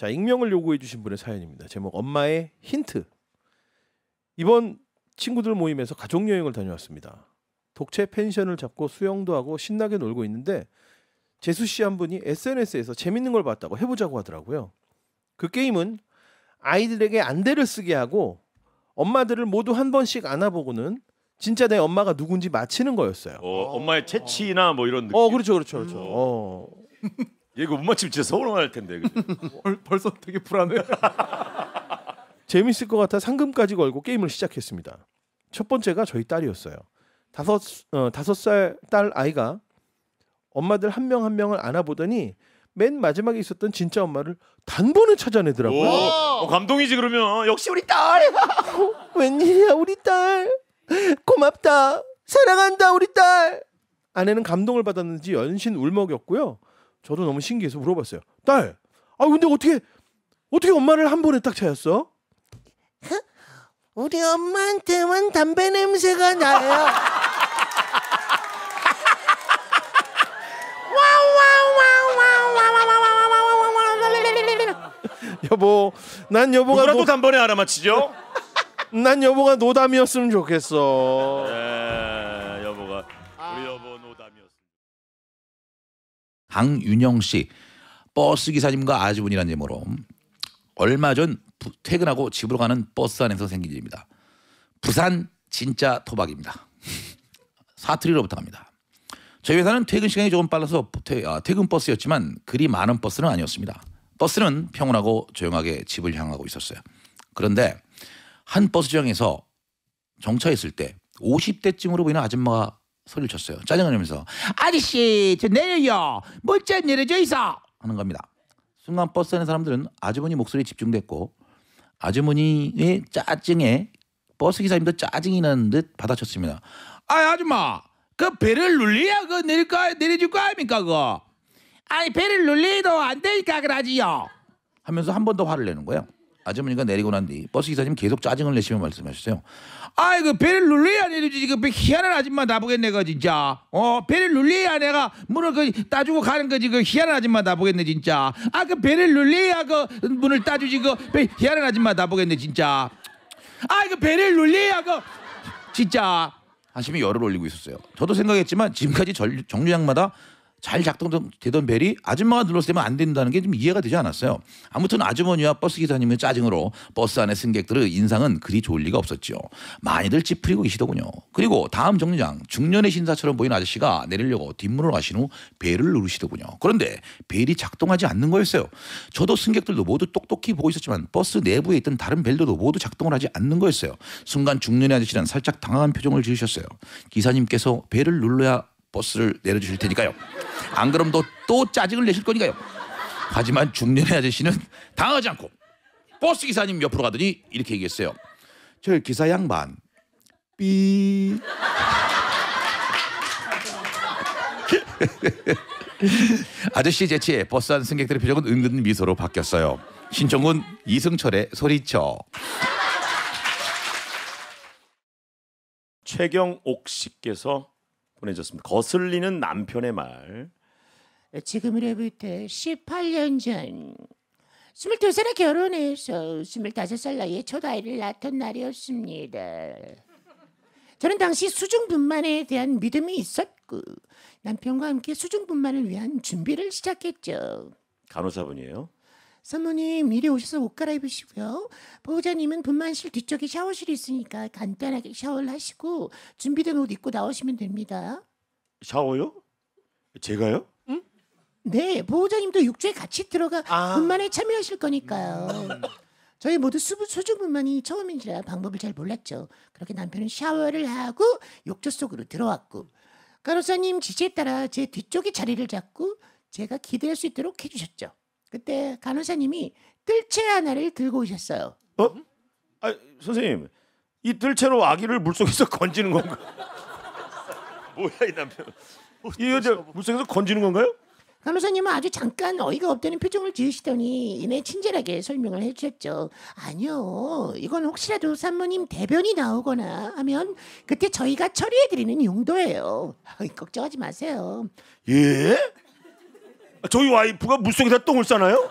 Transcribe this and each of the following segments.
자 익명을 요구해 주신 분의 사연입니다. 제목 엄마의 힌트. 이번 친구들 모임에서 가족 여행을 다녀왔습니다. 독채 펜션을 잡고 수영도 하고 신나게 놀고 있는데 재수 씨 한 분이 SNS에서 재밌는 걸 봤다고 해보자고 하더라고요. 그 게임은 아이들에게 안대를 쓰게 하고 엄마들을 모두 한 번씩 안아보고는 진짜 내 엄마가 누군지 맞히는 거였어요. 어, 엄마의 어. 채취나 뭐 이런 어, 느낌. 어 그렇죠 그렇죠 그렇죠. 음. 어. 얘가거못 맞히면 진짜 서운할 텐데. 벌, 써 되게 불안해. 재밌을 것 같아 상금까지 걸고 게임을 시작했습니다. 첫 번째가 저희 딸이었어요. 다섯 어, 다섯 살 딸 아이가 엄마들 한 명한 한 명을 안아보더니 맨 마지막에 있었던 진짜 엄마를 단번에 찾아내더라고요. 어, 감동이지 그러면 역시 우리 딸. 어, 웬일이야 우리 딸. 고맙다. 사랑한다 우리 딸. 아내는 감동을 받았는지 연신 울먹였고요. 저도 너무 신기해서 물어봤어요. 딸, 아 근데 어떻게 어떻게 엄마를 한 번에 딱 찾았어? 우리 엄마한테만 담배 냄새가 나요. 여보, 난 여보가 누구라도 노... 단번에 알아맞히죠. 난 여보가 노담이었으면 좋겠어. 네. 강윤영 씨 버스 기사님과 아주분이란 제모로 얼마 전 퇴근하고 집으로 가는 버스 안에서 생긴 일입니다. 부산 진짜 토박입니다. 사투리로 부탁합니다. 저희 회사는 퇴근 시간이 조금 빨라서 아, 퇴근 버스였지만 그리 많은 버스는 아니었습니다. 버스는 평온하고 조용하게 집을 향하고 있었어요. 그런데 한 버스 정에서 정차했을 때 50대쯤으로 보이는 아줌마가 소리를 쳤어요. 짜증 내면서 아저씨 저 내려요. 뭘쩡 내려져 있어 하는 겁니다. 순간 버스 안의 사람들은 아주머니 목소리에 집중됐고 아주머니의 짜증에 버스 기사님도 짜증이 나는 듯 받아쳤습니다. 아 아줌마 그 배를 눌리야그 내릴까 내려줄 거 아닙니까 그거 아니 배를 눌리도 안 되니까 그러지요 하면서 한 번 더 화를 내는 거예요. 아주머니가 내리고 난 뒤 버스 기사님 계속 짜증을 내시며 말씀하셨어요. 아이그 배를 눌러야 내리지 이거 그 희한한 아줌마 나보겠네 그 진짜. 어 배를 눌러야 내가 문을 그 따주고 가는 거지 그 희한한 아줌마 나보겠네 진짜. 아그 배를 눌러야 그 문을 따주지 그 희한한 아줌마 나보겠네 진짜. 아이그 배를 눌러야 그 진짜. 하시며 열을 올리고 있었어요. 저도 생각했지만 지금까지 정류장마다 잘 작동되던 벨이 아줌마가 눌렀을 때만 안 된다는 게 좀 이해가 되지 않았어요. 아무튼 아주머니와 버스 기사님의 짜증으로 버스 안에 승객들의 인상은 그리 좋을 리가 없었죠. 많이들 찌푸리고 계시더군요. 그리고 다음 정류장 중년의 신사처럼 보이는 아저씨가 내리려고 뒷문을 가신 후 벨을 누르시더군요. 그런데 벨이 작동하지 않는 거였어요. 저도 승객들도 모두 똑똑히 보고 있었지만 버스 내부에 있던 다른 벨들도 모두 작동을 하지 않는 거였어요. 순간 중년의 아저씨는 살짝 당황한 표정을 지으셨어요. 기사님께서 벨을 눌러야 버스를 내려주실 테니까요. 안 그럼 또, 또 짜증을 내실 거니까요. 하지만 중년의 아저씨는 당하지 않고 버스 기사님 옆으로 가더니 이렇게 얘기했어요. 저 기사 양반 삐 아저씨 재치에 버스 안 승객들의 표정은 은근 미소로 바뀌었어요. 신청은 이승철의 소리쳐. 최경옥 씨께서 보내줬습니다. 거슬리는 남편의 말. 지금으로부터 18년 전 22살에 결혼해서 25살 나이에 첫 아이를 낳던 날이었습니다. 저는 당시 수중분만에 대한 믿음이 있었고 남편과 함께 수중분만을 위한 준비를 시작했죠. 간호사분이에요? 사모님 미리 오셔서 옷 갈아입으시고요. 보호자님은 분만실 뒤쪽에 샤워실이 있으니까 간단하게 샤워를 하시고 준비된 옷 입고 나오시면 됩니다. 샤워요? 제가요? 네, 보호자님도 육조에 같이 들어가 아. 분만에 참여하실 거니까요. 저희 모두 수부 소주 분만이 처음인지라 방법을 잘 몰랐죠. 그렇게 남편은 샤워를 하고 욕조 속으로 들어왔고 간호사님 지시에 따라 제 뒤쪽에 자리를 잡고 제가 기대할 수 있도록 해주셨죠. 그때 간호사님이 뜰채 하나를 들고 오셨어요. 어? 아 선생님 이 뜰채로 아기를 물속에서 건지는 건가? 뭐야 이 남편? 뭐 이 여자 물속에서 건지는 건가요? 간호사님은 아주 잠깐 어이가 없다는 표정을 지으시더니 이내 친절하게 설명을 해주셨죠. 아니요, 이건 혹시라도 산모님 대변이 나오거나 하면 그때 저희가 처리해드리는 용도예요. 걱정하지 마세요. 예? 저희 와이프가 물속에서 똥을 싸나요?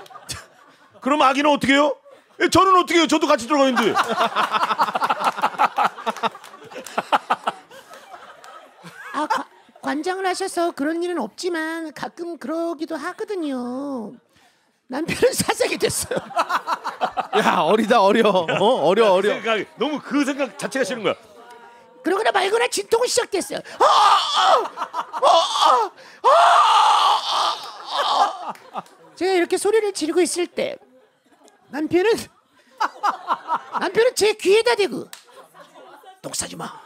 그럼 아기는 어떻게 해요? 예, 저는 어떻게 해요? 저도 같이 들어가 있는데. 아, 과, 관장을 하셔서 그런 일은 없지만 가끔 그러기도 하거든요. 남편은 사색이 됐어요. 야 어리다 어려 어? 어려 그 어려. 생각, 너무 그 생각 자체가 싫은 거야. 그러거나 말거나 진통은 시작됐어요. 어, 어, 어, 제가 이렇게 소리를 지르고 있을 때 남편은 남편은 제 귀에다 대고 똥 싸지 마.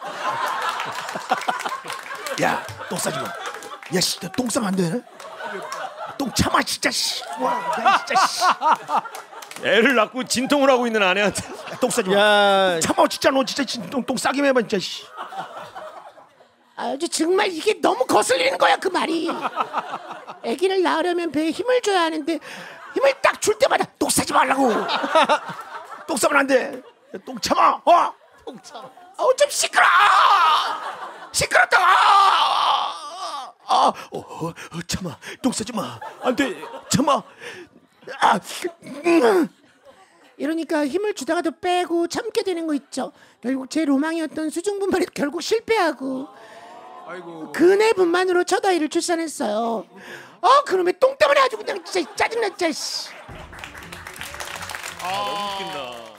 야, 똥 싸지 마. 야, 씨, 똥 싸면 안되똥 참아, 진짜, 씨. 와, 야, 진짜, 씨. 애를 낳고 진통을 하고 있는 아내한테 똥 싸지 마. 참아 진짜 너 진짜 진통 똥 싸기만 해봐 진짜. 아주 정말 이게 너무 거슬리는 거야 그 말이. 아기를 낳으려면 배에 힘을 줘야 하는데 힘을 딱 줄 때마다 똥 싸지 말라고. 똥 싸면 안 돼. 똥 참아. 어? 똥 참아. 어좀 시끄러. 시끄럽다. 아, 어, 어, 어, 참아. 똥 싸지 마. 안 돼. 참아. 이러니까 힘을 주다가 도 빼고 참게 되는 거 있죠. 결국 제 로망이었던 수중 분만이 결국 실패하고 아이고. 근해 분만으로 첫 아이를 출산했어요. 어 그놈의 똥 때문에 아주 그냥 진짜 짜증나 진짜. 씨. 아, 너무 웃긴다.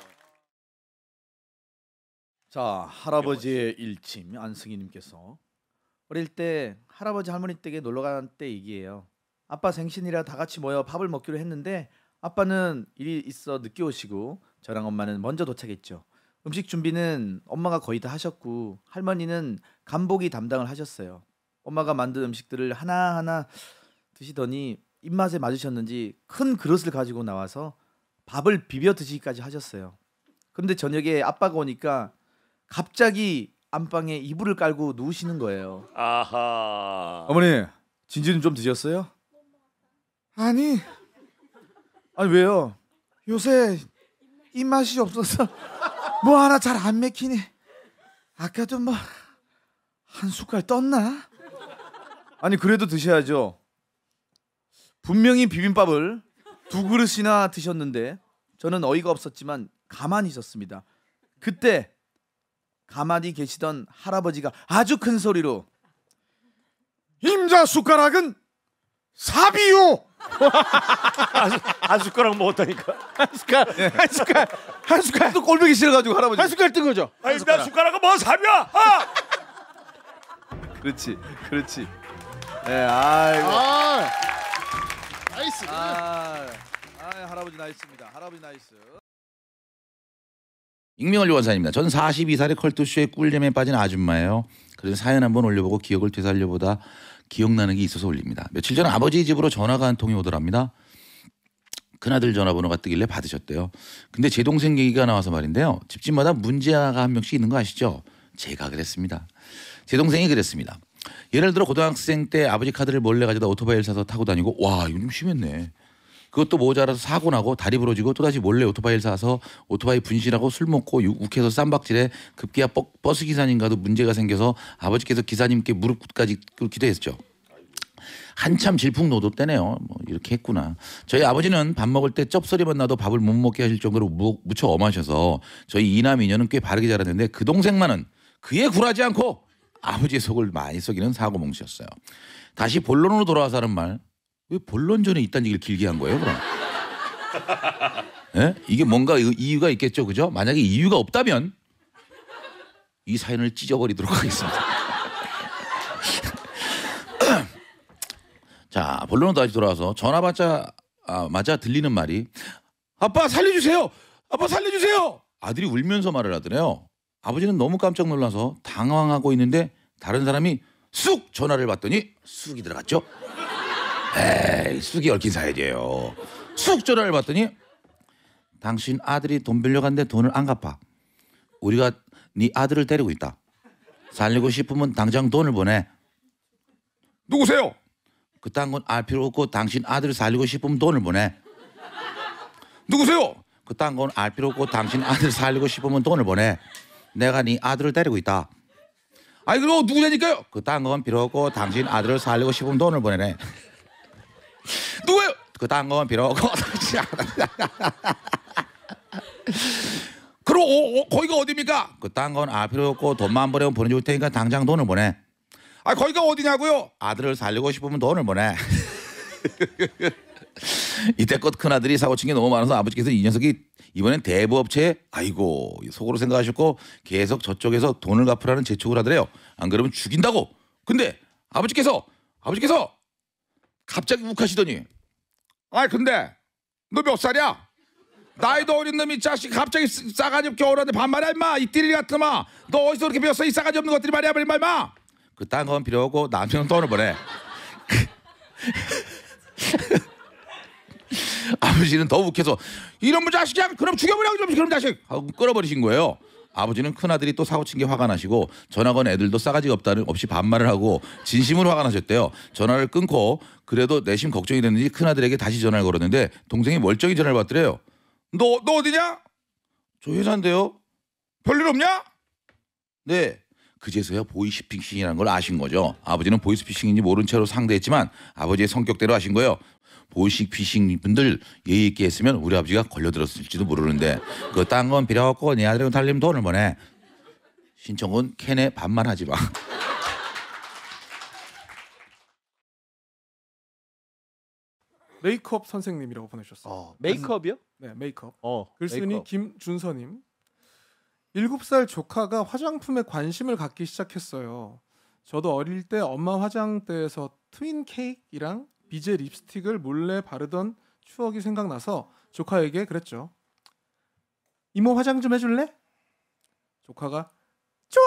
자 할아버지의 일침 안승희님께서 어릴 때 할아버지 할머니 댁에 놀러 간때 얘기예요. 아빠 생신이라 다 같이 모여 밥을 먹기로 했는데 아빠는 일이 있어 늦게 오시고 저랑 엄마는 먼저 도착했죠. 음식 준비는 엄마가 거의 다 하셨고 할머니는 간보기 담당을 하셨어요. 엄마가 만든 음식들을 하나하나 드시더니 입맛에 맞으셨는지 큰 그릇을 가지고 나와서 밥을 비벼 드시기까지 하셨어요. 근데 저녁에 아빠가 오니까 갑자기 안방에 이불을 깔고 누우시는 거예요. 아하. 어머니, 진지는 좀 드셨어요? 아니 아니 왜요? 요새 입맛이 없어서 뭐 하나 잘 안 맥히니 아까도 뭐 한 숟갈 떴나? 아니 그래도 드셔야죠. 분명히 비빔밥을 두 그릇이나 드셨는데 저는 어이가 없었지만 가만히 있었습니다. 그때 가만히 계시던 할아버지가 아주 큰 소리로 임자 숟가락은 사비요 한 숟가락 먹었다니까. 예. 한숟가 네. 한숟가한숟가또 꼴보기 싫어가지고 할아버지. 한숟가뜬 거죠. 아니 나 숟가락은 뭐 삼이야. 아! 그렇지, 그렇지. 네, 아이고. 아, 나이스. 아, 아, 할아버지 나이스입니다. 할아버지 나이스. 익명을 원사입니다. 저 42살의 컬투쇼의 꿀잼에 빠진 아줌마예요. 그래서 사연 한번 올려보고 기억을 되살려보다 기억나는 게 있어서 올립니다. 며칠 전 아버지 집으로 전화가 한 통이 오더랍니다. 큰아들 전화번호가 뜨길래 받으셨대요. 근데 제 동생 얘기가 나와서 말인데요. 집집마다 문제아가 한 명씩 있는 거 아시죠? 제가 그랬습니다. 제 동생이 그랬습니다. 예를 들어 고등학생 때 아버지 카드를 몰래 가져다 오토바이를 사서 타고 다니고 와 이거 좀 심했네. 그것도 모자라서 사고 나고 다리 부러지고 또다시 몰래 오토바이를 사서 오토바이 분실하고 술 먹고 욱해서 쌈박질에 급기야 버스 기사님과도 문제가 생겨서 아버지께서 기사님께 무릎까지 꿇기도 했죠. 한참 질풍노도 때네요. 뭐 이렇게 했구나. 저희 아버지는 밥 먹을 때 쩝소리만 나도 밥을 못 먹게 하실 정도로 무, 무척 엄하셔서 저희 이남 이녀는 꽤 바르게 자랐는데 그 동생만은 그에 굴하지 않고 아버지의 속을 많이 썩이는 사고몽시였어요. 다시 본론으로 돌아와서 하는 말왜 본론전에 있다 얘기를 길게 한 거예요, 그럼? 예? 이게 뭔가 이유가 있겠죠, 그죠? 만약에 이유가 없다면 이 사연을 찢어버리도록 하겠습니다. 자, 본론으로 다시 돌아와서 전화 받자 아, 맞아 들리는 말이 아빠 살려주세요, 아빠 살려주세요. 아들이 울면서 말을 하더래요. 아버지는 너무 깜짝 놀라서 당황하고 있는데 다른 사람이 쑥 전화를 받더니 쑥이 들어갔죠. 에이 쑥이 얽힌 사이에요쑥 전화를 받더니 당신 아들이 돈빌려갔데 돈을 안 갚아. 우리가 네 아들을 데리고 있다. 살리고 싶으면 당장 돈을 보내. 누구세요? 그딴 건 알 필요 없고 당신 아들을 살리고 싶으면 돈을 보내. 누구세요? 그딴 건 알 필요 없고 당신 아들 살리고 싶으면 돈을 보내. 내가 네 아들을 데리고 있다. 아이 그럼 누구냐니까요? 그딴 건 필요 없고 당신 아들을 살리고 싶으면 돈을 보내네. 누구예요? 그딴 건 거두지 않는다. 그럼 오, 어, 오, 어, 거기가 어디입니까? 그딴 건아 필요 없고 돈만 보내면 보내줄 테니까 당장 돈을 보내. 아 거기가 어디냐고요? 아들을 살리고 싶으면 돈을 보내. 이때껏 큰아들이 사고친 게 너무 많아서 아버지께서 이 녀석이 이번엔 대부업체에 아이고 속으로 생각하셨고 계속 저쪽에서 돈을 갚으라는 재촉을 하더래요. 안 그러면 죽인다고. 근데 아버지께서 아버지께서 갑자기 욱하시더니 아 근데 너 몇 살이야? 나이도 어린 놈이 자식 갑자기 싸가지 없게 어른한테 반말해 임마 이 띠리 같은 놈아 너 어디서 그렇게 배웠이 싸가지 없는 것들이 말이야 말마 임마 그딴 건 필요 없고 남편은 돈을 보내 그 아버지는 더 욱해서 이런 분 뭐 자식이야 그럼 죽여버려 그럼 자식 하고 끌어버리신 거예요 아버지는 큰아들이 또 사고친 게 화가 나시고 전화 건 애들도 싸가지가 없다는 없이 반말을 하고 진심으로 화가 나셨대요. 전화를 끊고 그래도 내심 걱정이 됐는지 큰아들에게 다시 전화를 걸었는데 동생이 멀쩡히 전화를 받더래요. 너, 너 어디냐? 저 회사인데요. 별일 없냐? 네. 그제서야 보이스피싱이라는 걸 아신 거죠. 아버지는 보이스피싱인지 모른 채로 상대했지만 아버지의 성격대로 하신 거예요. 보식 귀싱 분들 예의 있게 했으면 우리 아버지가 걸려들었을지도 모르는데 그 딴건 필요 없고 네 아들은 달리면 돈을 버네. 신청은 캔에 반만 하지 마. 메이크업 선생님이라고 보내셨어요 어, 메이크업이요? 네, 메이크업. 어, 글쓴이 김준서님. 7살 조카가 화장품에 관심을 갖기 시작했어요. 저도 어릴 때 엄마 화장대에서 트윈 케이크랑 비제 립스틱을 몰래 바르던 추억이 생각나서 조카에게 그랬죠. 이모 화장 좀 해줄래? 조카가 좋아.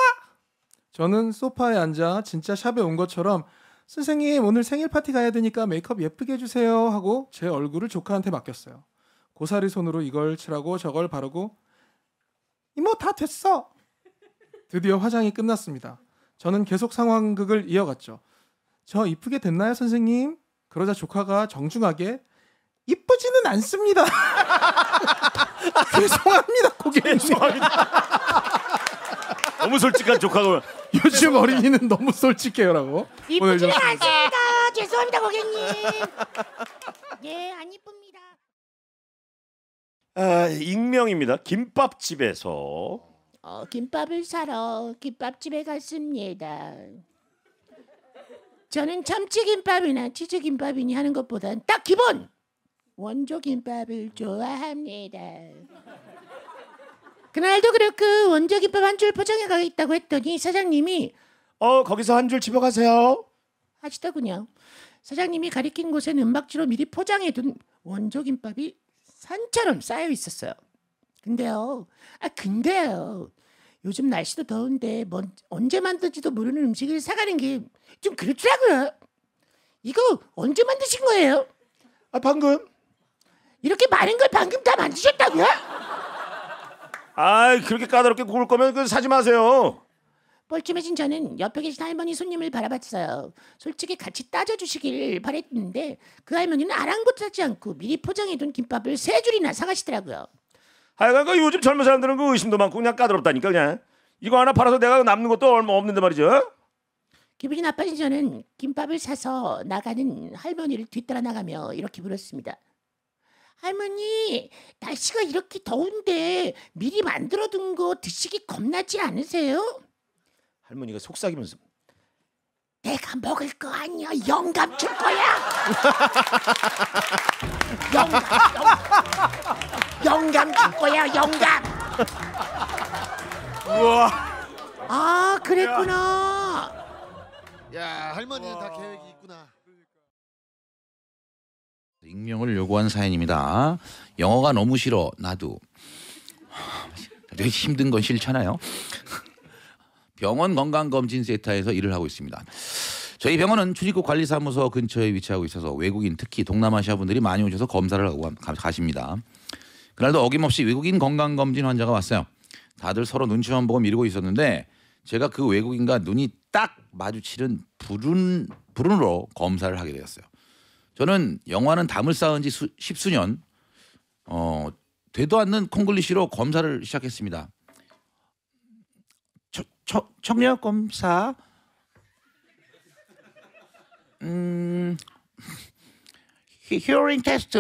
저는 소파에 앉아 진짜 샵에 온 것처럼 선생님 오늘 생일 파티 가야 되니까 메이크업 예쁘게 해주세요 하고 제 얼굴을 조카한테 맡겼어요. 고사리 손으로 이걸 칠하고 저걸 바르고 이모 다 됐어. 드디어 화장이 끝났습니다. 저는 계속 상황극을 이어갔죠. 저 이쁘게 됐나요, 선생님? 그러자 조카가 정중하게 이쁘지는 않습니다. 죄송합니다, 고객님. 너무 솔직한 조카가 요즘 어린이는 너무 솔직해요라고. 이쁘지는 아, 않습니다. 죄송합니다, 고객님. 예, 안 이쁩니다. 아, 익명입니다. 김밥집에서. 어, 김밥을 사러 김밥집에 갔습니다. 저는 참치김밥이나 치즈김밥이니 하는 것보단 딱 기본 원조 김밥을 좋아합니다. 그날도 그렇고 원조 김밥 한 줄 포장해 가겠다고 했더니 사장님이 어 거기서 한 줄 집어가세요 하시더군요. 사장님이 가리킨 곳에 은박지로 미리 포장해 둔 원조 김밥이 산처럼 쌓여 있었어요. 근데요, 아 근데요, 요즘 날씨도 더운데 뭔, 언제 만든지도 모르는 음식을 사가는 게 좀 그렇더라고요. 이거 언제 만드신 거예요? 아 방금 이렇게 많은 걸 방금 다 만드셨다고요? 아 그렇게 까다롭게 구울 거면 그 사지 마세요. 뻘쭘해진 저는 옆에 계신 할머니 손님을 바라봤어요. 솔직히 같이 따져주시길 바랬는데 그 할머니는 아랑곳하지 않고 미리 포장해둔 김밥을 세 줄이나 사가시더라고요. 하여간 그 그러니까 요즘 젊은 사람들은 그 의심도 많고 그냥 까다롭다니까 그냥 이거 하나 팔아서 내가 남는 것도 얼마 없는데 말이죠. 기분이 나빠진 저는 김밥을 사서 나가는 할머니를 뒤따라 나가며 이렇게 물었습니다. 할머니, 날씨가 이렇게 더운데 미리 만들어둔 거 드시기 겁나지 않으세요? 할머니가 속삭이면서 내가 먹을 거 아니야 영감 줄 거야 영감 영, 감줄 거야 영감 우와 아 그랬구나 야 할머니는 다 계획이 있구나 익명을 요구한 사연입니다 영어가 너무 싫어 나도 되게 힘든 건 싫잖아요 병원 건강검진센터에서 일을 하고 있습니다. 저희 병원은 출입국 관리사무소 근처에 위치하고 있어서 외국인 특히 동남아시아 분들이 많이 오셔서 검사를 하고 가십니다. 그날도 어김없이 외국인 건강검진 환자가 왔어요. 다들 서로 눈치만 보고 미루고 있었는데 제가 그 외국인과 눈이 딱 마주치는 불운 불운으로 검사를 하게 되었어요. 저는 영화는 담을 쌓은 지 수, 십수년 어, 되도 않는 콩글리시로 검사를 시작했습니다. 청력 검사 음 hearing test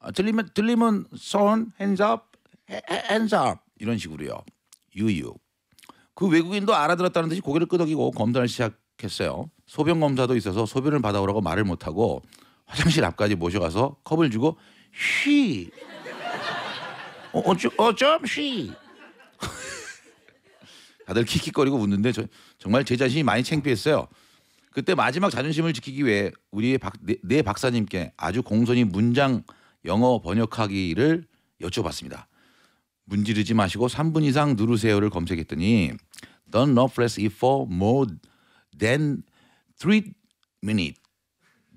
아, 들리면 들리면 손 hands up hands up 이런 식으로요 유유 그 외국인도 알아들었다는 듯이 고개를 끄덕이고 검사를 시작했어요 소변 검사도 있어서 소변을 받아오라고 말을 못하고 화장실 앞까지 모셔가서 컵을 주고 쉬 어쩜 어, 어, 쉬 다들 킥킥거리고 웃는데 저, 정말 제 자신이 많이 창피했어요. 그때 마지막 자존심을 지키기 위해 우리 박, 네, 네 박사님께 아주 공손히 문장 영어 번역하기를 여쭤봤습니다. 문지르지 마시고 3분 이상 누르세요를 검색했더니 Don't not press it e for more than three minutes.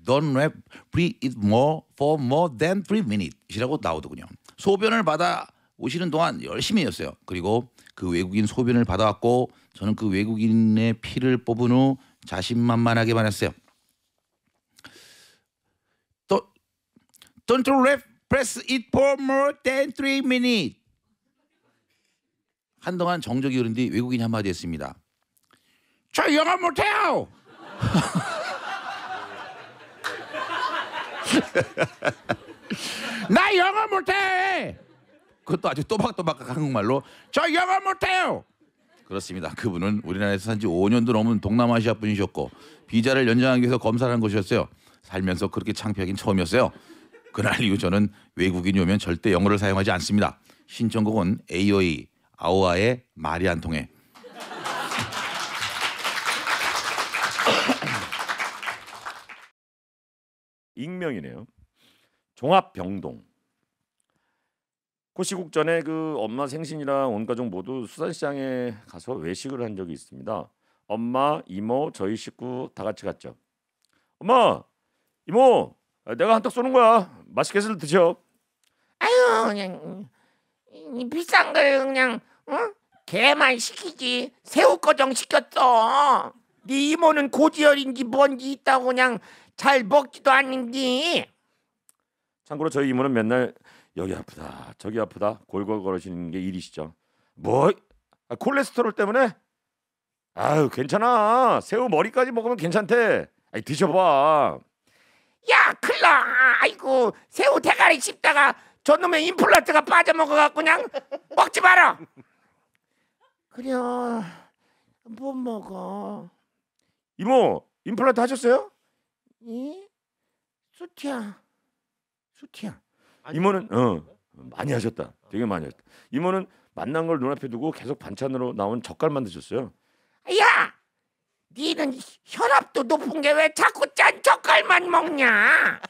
Don't rap pre it e more for more than three minutes. 이라고 나오더군요. 소변을 받아 오시는 동안 열심히 했어요. 그리고 그 외국인 소변을 받아왔고 저는 그 외국인의 피를 뽑은 후 자신만만하게 말했어요. 또 Don't ref press it for more than three minutes. 한동안 정적이 흐른 뒤 외국인이 한마디 했습니다. 저 영어 못해요. 나 영어 못해. 그것도 아주 또박또박 한국말로 저 영어 못해요. 그렇습니다. 그분은 우리나라에서 산지 5년도 넘은 동남아시아 분이셨고 비자를 연장하기 위해서 검사를 한 것이었어요. 살면서 그렇게 창피하긴 처음이었어요. 그날 이후 저는 외국인이 오면 절대 영어를 사용하지 않습니다. 신청곡은 AOA e, 아오아의 말이 안 통해. 익명이네요. 종합병동. 코시국전에 그 엄마 생신이랑 온 가족 모두 수산시장에 가서 외식을 한 적이 있습니다. 엄마, 이모, 저희 식구 다 같이 갔죠. 엄마, 이모, 내가 한턱 쏘는 거야. 맛있게들 드셔. 아유, 그냥 비싼 걸 그냥 어? 개만 시키지 새우 거정 시켰어. 네 이모는 고지혈인지 뭔지 있다고 그냥 잘 먹지도 않는지. 참고로 저희 이모는 맨날 여기 아프다 저기 아프다 골골 걸으시는 게 일이시죠. 뭐 아, 콜레스테롤 때문에? 아유 괜찮아 새우 머리까지 먹으면 괜찮대. 아이 드셔봐. 야 클라 아이고 새우 대가리 씹다가 저놈의 임플란트가 빠져먹어갖고 그냥 먹지 마라. 그래 못 먹어. 이모 임플란트 하셨어요? 예? 수티야 수티야 이모는 어, 많이 하셨다. 되게 많이 하셨다. 이모는 만난 걸 눈앞에 두고 계속 반찬으로 나온 젓갈만 드셨어요. 야, 니는 혈압도 높은 게 왜 자꾸 짠 젓갈만 먹냐?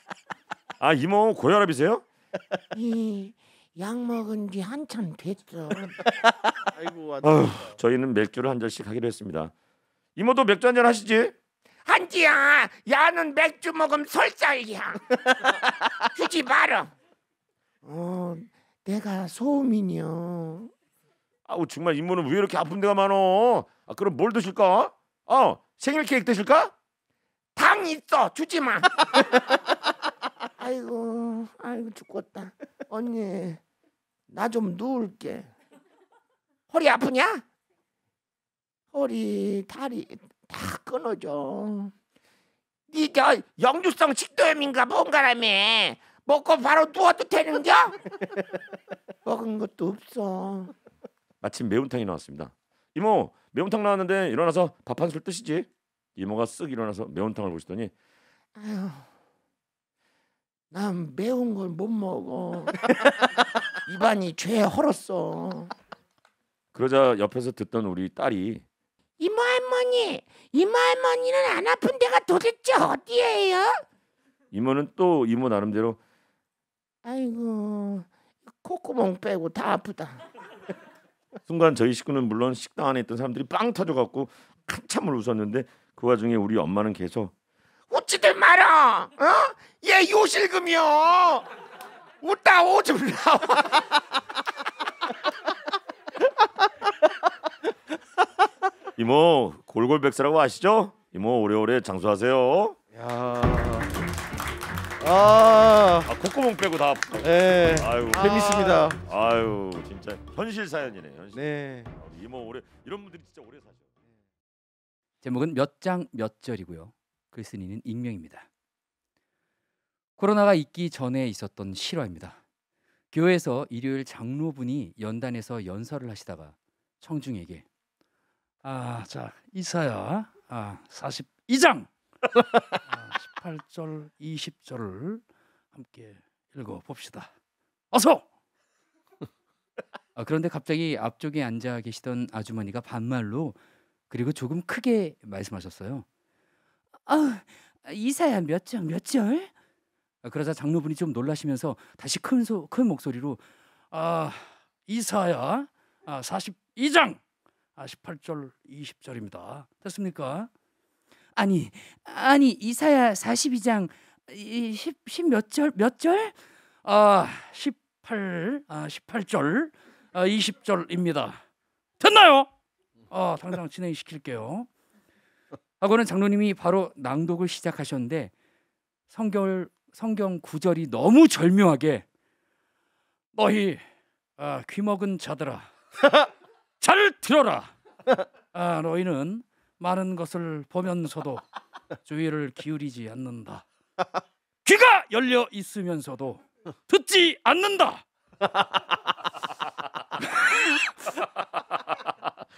아 이모 고혈압이세요? 이, 약 먹은 지 한참 됐어. 아이고 아 저희는 맥주를 한 잔씩 하기로 했습니다. 이모도 맥주 한 잔 하시지? 한지야, 야는 맥주 먹으 설사야. 주지 마라. 어, 내가 소음이요. 아우 정말 인문은 왜 이렇게 아픈 데가 많어? 아 그럼 뭘 드실까? 어 생일 케이크 드실까? 당 있어 주지 마. 아이고 아이고 죽겠다. 언니 나 좀 누울게. 허리 아프냐? 허리 다리 다 끊어져. 니저 영주성 식도염인가 뭔가라며 먹고 바로 누워도 되는겨? 먹은 것도 없어. 마침 매운탕이 나왔습니다. 이모 매운탕 나왔는데 일어나서 밥 한술 드시지. 이모가 쓱 일어나서 매운탕을 보시더니 아휴 난 매운 걸 못 먹어. 입안이 죄 헐었어. 그러자 옆에서 듣던 우리 딸이 이모 할머니, 이모 할머니는 안 아픈 데가 도대체 어디예요? 이모는 또 이모 나름대로 아이고 콧구멍 빼고 다 아프다. 순간 저희 식구는 물론 식당 안에 있던 사람들이 빵 터져갖고 한참을 웃었는데 그 와중에 우리 엄마는 계속 웃지들 마라. 어? 얘 요실금이요. 웃다 오줌 나와. 이모 골골백사라고 아시죠? 이모 오래오래 장수하세요. 야. 아, 아 콧구멍 빼고 다. 예. 아유. 재밌습니다. 아유, 진짜 현실 사연이네. 현실. 네. 아, 이모 오래 이런 분들이 진짜 오래 사셔. 제목은 몇 장 몇 절이고요. 글쓴이는 익명입니다. 코로나가 있기 전에 있었던 실화입니다. 교회에서 일요일 장로분이 연단에서 연설을 하시다가 청중에게 아, 자, 이사야. 아, 42장 18절, 20절을 함께 읽어 봅시다. 어서. 아, 그런데 갑자기 앞쪽에 앉아 계시던 아주머니가 반말로 그리고 조금 크게 말씀하셨어요. 아, 이사야 몇 장, 몇 절? 아, 그러자 장로분이 좀 놀라시면서 다시 큰, 소, 큰 목소리로 아, 이사야 아, 42장 아, 18절, 20절입니다. 됐습니까? 아니 아니 이사야 42장 10 몇절 몇 절? 아, 18 아, 18절 아, 20절입니다. 됐나요? 아, 당장 진행시킬게요. 하고는 장로님이 바로 낭독을 시작하셨는데 성경 성경 구절이 너무 절묘하게 너희 아, 귀 먹은 자들아 잘 들어라. 아, 너희는 많은 것을 보면서도 주의를 기울이지 않는다. 귀가 열려 있으면서도 듣지 않는다.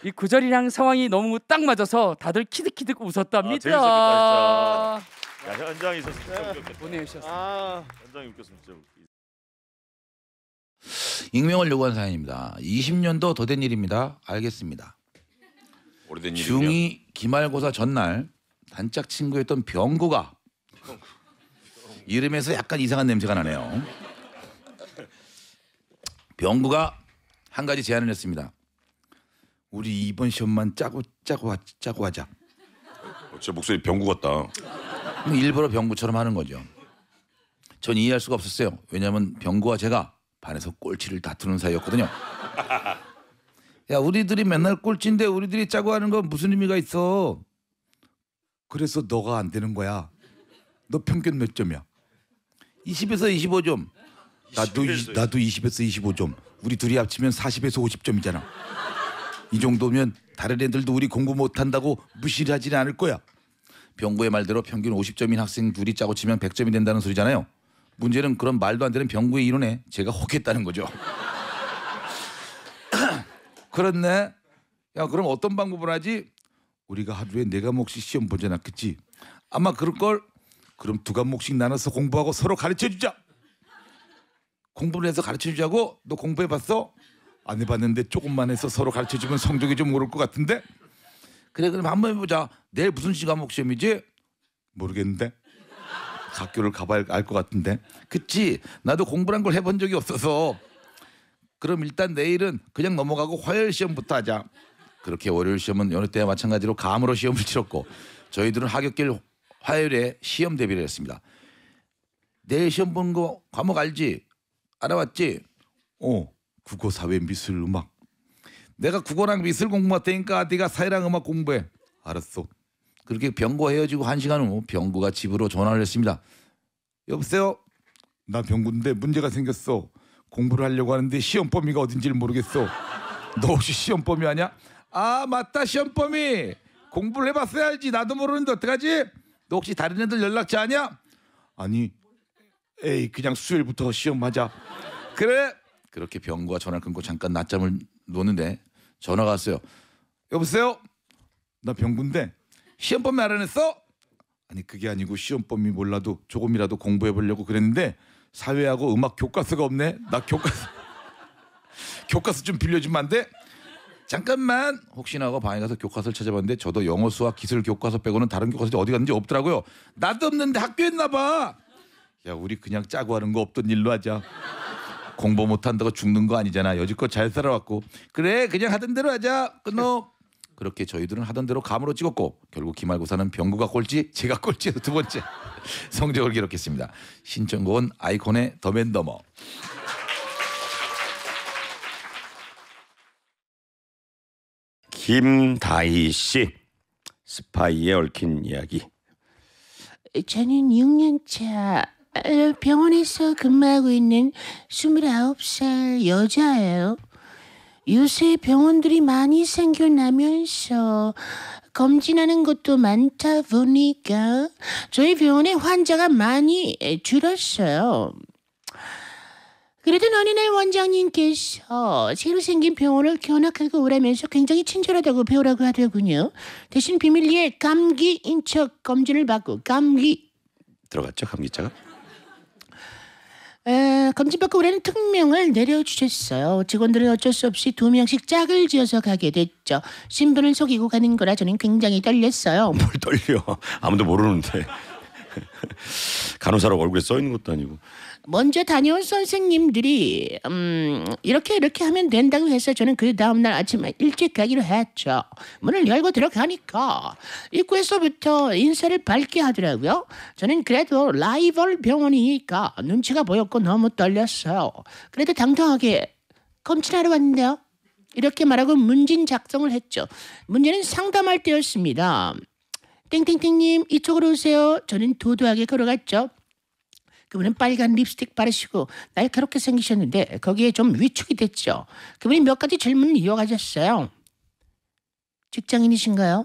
이 구절이랑 상황이 너무 딱 맞아서 다들 키득키득 웃었답니다. 아, 재밌었겠다, 진짜. 야, 현장에 있어서 진짜 네. 웃겼겠다. 보내셨습 아, 현장에 웃겼으면 진짜 익명을 요구한 사연입니다. 20년도 더 된 일입니다. 알겠습니다. 오래된 일이군요. 중2 기말고사 전날 단짝 친구였던 병구가 이름에서 약간 이상한 냄새가 나네요. 병구가 한 가지 제안을 했습니다. 우리 이번 시험만 짜고 짜고 하, 짜고 하자. 제 목소리 병구 같다. 일부러 병구처럼 하는 거죠. 전 이해할 수가 없었어요. 왜냐하면 병구와 제가 반에서 꼴찌를 다투는 사이였거든요. 야 우리들이 맨날 꼴찌인데 우리들이 짜고 하는 건 무슨 의미가 있어? 그래서 너가 안 되는 거야. 너 평균 몇 점이야? 20에서 25점. 나도 2 0 나도 20에서 25점. 우리 둘이 합치면 40에서 50점이잖아. 이 정도면 다른 애들도 우리 공부 못한다고 무시를 하지는 않을 거야. 병구의 말대로 평균 50점인 학생 둘이 짜고 치면 100점이 된다는 소리잖아요. 문제는 그런 말도 안 되는 병구의 이론에 제가 혹했다는 거죠. 그렇네. 야 그럼 어떤 방법을 하지? 우리가 하루에 네 과목씩 시험 보지 않겠지. 았 아마 그럴 걸. 그럼 두 과목씩 나눠서 공부하고 서로 가르쳐 주자. 공부를 해서 가르쳐 주자고. 너 공부해 봤어? 안 해봤는데 조금만 해서 서로 가르쳐 주면 성적이 좀 오를 것 같은데. 그래 그럼 한번 해보자. 내일 무슨 시 과목 시험이지? 모르겠는데. 학교를 가봐야 알 것 같은데. 그치? 나도 공부란 걸 해본 적이 없어서. 그럼 일단 내일은 그냥 넘어가고 화요일 시험부터 하자. 그렇게 월요일 시험은 어느 때와 마찬가지로 감으로 시험을 치렀고 저희들은 하굣길 화요일에 시험 대비를 했습니다. 내일 시험 본 거 과목 알지? 알아봤지? 어, 국어, 사회, 미술, 음악. 내가 국어랑 미술 공부할테니까 네가 사회랑 음악 공부해. 알았어. 그렇게 병고 헤어지고 한 시간 후 병구가 집으로 전화를 했습니다. 여보세요? 나 병구인데 문제가 생겼어. 공부를 하려고 하는데 시험 범위가 어딘지를 모르겠어. 너 혹시 시험 범위 아냐? 아 맞다 시험 범위. 공부를 해봤어야지. 나도 모르는데 어떡하지? 너 혹시 다른 애들 연락처 아냐? 아니 에이 그냥 수요일부터 시험하자. 그래. 그렇게 병과 전화 끊고 잠깐 낮잠을 노는데 전화가 왔어요. 여보세요? 나 병군데 시험 범위 알아냈어? 아니 그게 아니고 시험 범위 몰라도 조금이라도 공부해 보려고 그랬는데 사회하고 음악 교과서가 없네. 나 교과서 교과서 좀 빌려주면 안 돼? 잠깐만 혹시나 하고 방에 가서 교과서를 찾아봤는데 저도 영어 수학 기술 교과서 빼고는 다른 교과서 어디 갔는지 없더라고요. 나도 없는데 학교에 있나 봐. 야 우리 그냥 짜고 하는 거 없던 일로 하자. 공부 못한다고 죽는 거 아니잖아. 여지껏 잘 살아왔고 그래 그냥 하던 대로 하자. 끊어. 그렇게 저희들은 하던 대로 감으로 찍었고 결국 기말고사는 병구가 꼴찌 제가 꼴찌에두 번째 성적을 기록했습니다. 신청곡은 아이콘의 더맨더머. 뭐. 김다희 씨 스파이에 얽힌 이야기. 저는 6년차 어, 병원에서 근무하고 있는 29살 여자예요. 요새 병원들이 많이 생겨나면서 검진하는 것도 많다 보니까 저희 병원에 환자가 많이 줄었어요. 그래도 너네네 원장님께서 새로 생긴 병원을 견학하고 오라면서 굉장히 친절하다고 배우라고 하더군요. 대신 비밀리에 감기인척 검진을 받고 감기 들어갔죠 감기차가? 에, 검진받고 우리는 특명을 내려주셨어요. 직원들은 어쩔 수 없이 두 명씩 짝을 지어서 가게 됐죠. 신분을 속이고 가는 거라 저는 굉장히 떨렸어요. 뭘 떨려? 아무도 모르는데. 간호사라고 얼굴에 써 있는 것도 아니고. 먼저 다녀온 선생님들이 음, 이렇게 이렇게 하면 된다고 해서 저는 그 다음날 아침에 일찍 가기로 했죠. 문을 열고 들어가니까 입구에서부터 인사를 밝게 하더라고요. 저는 그래도 라이벌 병원이니까 눈치가 보였고 너무 떨렸어요. 그래도 당당하게 검진하러 왔는데요. 이렇게 말하고 문진 작성을 했죠. 문제는 상담할 때였습니다. 땡땡땡님 이쪽으로 오세요. 저는 도도하게 걸어갔죠. 그분은 빨간 립스틱 바르시고 날카롭게 생기셨는데 거기에 좀 위축이 됐죠. 그분이 몇 가지 질문을 이어가셨어요. 직장인이신가요?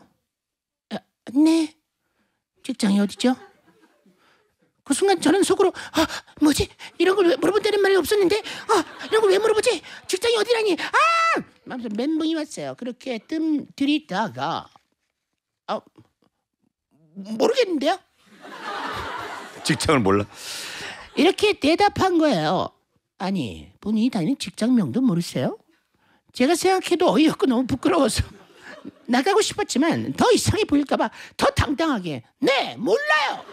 아, 네. 직장이 어디죠? 그 순간 저는 속으로 아 뭐지 이런 걸 왜 물어본다는 말이 없었는데 아 이런 걸 왜 물어보지 직장이 어디라니 아 하면서 멘붕이 왔어요 그렇게 뜸 들이다가 아 모르겠는데요 직장을 몰라 이렇게 대답한 거예요. 아니, 본인이 다니는 직장명도 모르세요? 제가 생각해도 어이없고 너무 부끄러워서 나가고 싶었지만 더 이상해 보일까봐 더 당당하게 네, 몰라요!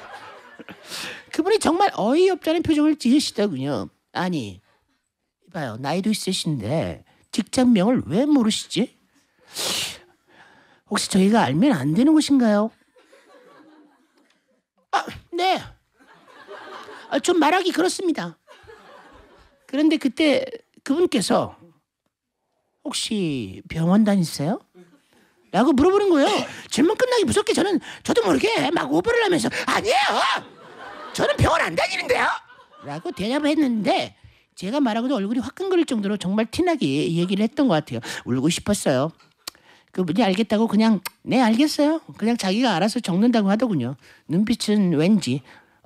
그분이 정말 어이없다는 표정을 지으시더군요. 아니, 봐요. 나이도 있으신데 직장명을 왜 모르시지? 혹시 저희가 알면 안 되는 곳인가요? 아, 네. 아, 좀 말하기 그렇습니다. 그런데 그때 그분께서 혹시 병원 다니세요? 라고 물어보는 거예요. 질문 끝나기 무섭게 저는 저도 모르게 막 오버를 하면서 아니에요. 저는 병원 안 다니는데요. 라고 대답 했는데 제가 말하고도 얼굴이 화끈거릴 정도로 정말 티나게 얘기를 했던 것 같아요. 울고 싶었어요. 그 문제 알겠다고 그냥 네 알겠어요. 그냥 자기가 알아서 적는다고 하더군요. 눈빛은 왠지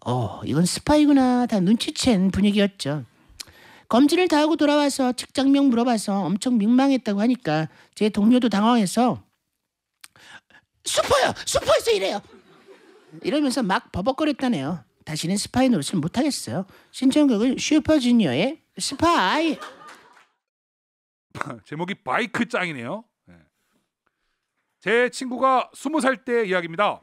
어 이건 스파이구나 다 눈치챈 분위기였죠. 검진을 다 하고 돌아와서 직장명 물어봐서 엄청 민망했다고 하니까 제 동료도 당황해서 슈퍼요 슈퍼에서 이래요 이러면서 막 버벅거렸다네요. 다시는 스파이 노릇을 못하겠어요. 신청곡은 슈퍼주니어의 스파이 제목이 바이크 짱이네요. 제 친구가 스무 살 때 이야기입니다.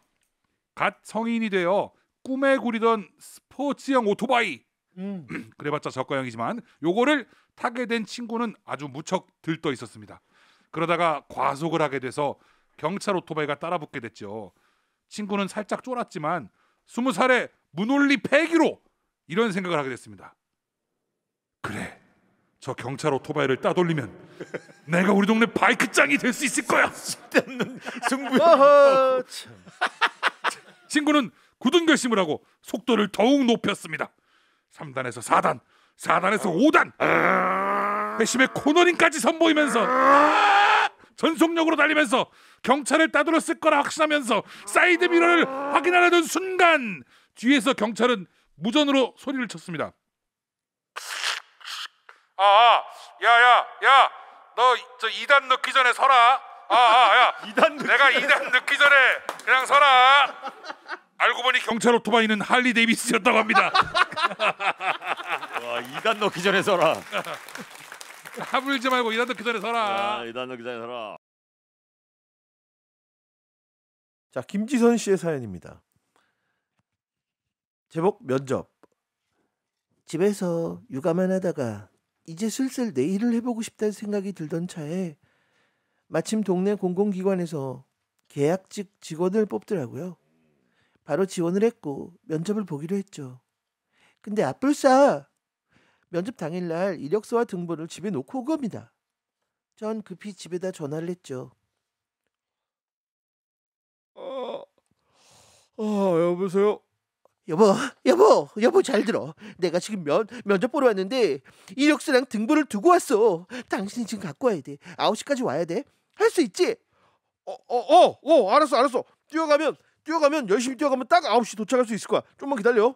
갓 성인이 되어 꿈에 구리던 스포츠형 오토바이. 음. 그래봤자 저가형이지만 요거를 타게 된 친구는 아주 무척 들떠 있었습니다. 그러다가 과속을 하게 돼서 경찰 오토바이가 따라붙게 됐죠. 친구는 살짝 쫄았지만 스무 살에 무논리 폐기로 이런 생각을 하게 됐습니다. 그래 저 경찰 오토바이를 따돌리면 내가 우리 동네 바이크장이 될 수 있을 거야. 쓸데없는 승부. 어 친구는 굳은 결심을 하고 속도를 더욱 높였습니다. 3단에서 4단, 4단에서 5단. 회심의 코너링까지 선보이면서 전속력으로 달리면서 경찰을 따돌렸을 거라 확신하면서 사이드 미러를 확인하려던 순간 뒤에서 경찰은 무전으로 소리를 쳤습니다. 아, 아. 야, 야, 야, 너저 2단 넣기 전에 서라. 아, 아, 야, 2단 내가 이단 넣기 전에 그냥 서라. 알고 보니 경찰 오토바이는 할리 데이비스였다고 합니다. 와, 2단 넣기 전에 서라. 하물지 말고 이단 넣기 전에 서라. 야, 2단 넣기 전에 서라. 자, 김지선 씨의 사연입니다. 제목 면접. 집에서 육아만 하다가 이제 슬슬 내일을 해보고 싶다는 생각이 들던 차에 마침 동네 공공기관에서 계약직 직원을 뽑더라고요. 바로 지원을 했고 면접을 보기로 했죠. 근데 아뿔싸 면접 당일날 이력서와 등본을 집에 놓고 온 겁니다. 전 급히 집에다 전화를 했죠. 어, 아 여보세요. 여보, 여보, 여보 잘 들어. 내가 지금 면, 면접 보러 왔는데 이력서랑 등본을 두고 왔어. 당신이 지금 갖고 와야 돼. 9시까지 와야 돼. 할 수 있지? 어, 어, 어, 어, 알았어, 알았어. 뛰어가면, 뛰어가면, 열심히 뛰어가면 딱 9시 도착할 수 있을 거야. 좀만 기다려.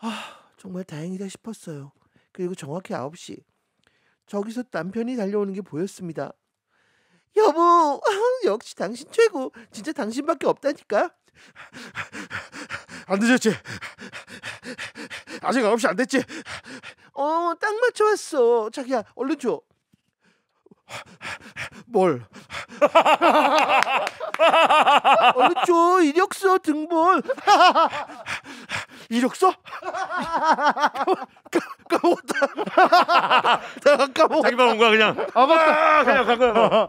아, 정말 다행이다 싶었어요. 그리고 정확히 9시. 저기서 남편이 달려오는 게 보였습니다. 여보, 역시 당신 최고. 진짜 당신밖에 없다니까. 안 늦었지? 아직 9시 안 됐지? 어, 딱 맞춰 왔어. 자기야, 얼른 줘. 뭘? 얼른 줘. 이력서 등본. 이력서? 까먹었다. 내가 까먹었다. 자기만 온 거야 그냥. 아 맞다. 아, 그냥 간 거야.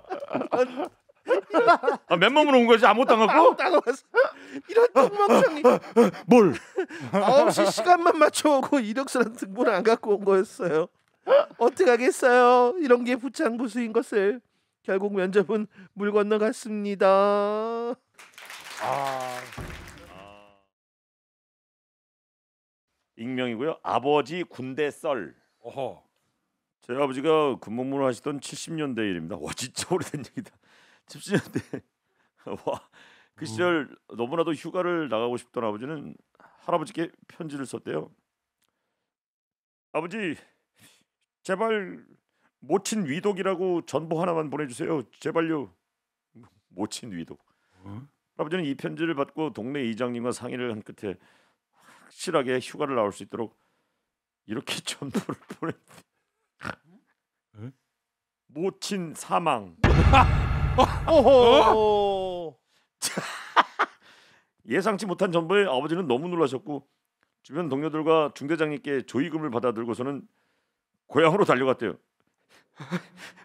아, 아, 맨몸으로 온 거지 아무것도 안 갖고? 아무것도 안 갖고 왔어. 이런 멍청이 어, 어, 어, 뭘 9시 시간만 맞춰오고 이력서랑 등본을 안 갖고 온 거였어요 어떡하겠어요 이런 게 부창부수인 것을 결국 면접은 물 건너갔습니다 아... 아... 익명이고요 아버지 군대 썰 어허. 제 아버지가 근복문를 하시던 70년대 일입니다 와 진짜 오래된 얘기다 70년대 와그 시절 너무나도 휴가를 나가고 싶던 아버지는 할아버지께 편지를 썼대요. 아버지 제발 모친 위독이라고 전보 하나만 보내주세요. 제발요. 모친 위독. 어? 아버지는이 편지를 받고 동네 이장님과 상의를 한 끝에 확실하게 휴가를 나올 수 있도록 이렇게 전보를 보냈대. 모친 사망. 어? 어? 예상치 못한 전보에 아버지는 너무 놀라셨고 주변 동료들과 중대장님께 조의금을 받아들고서는 고향으로 달려갔대요.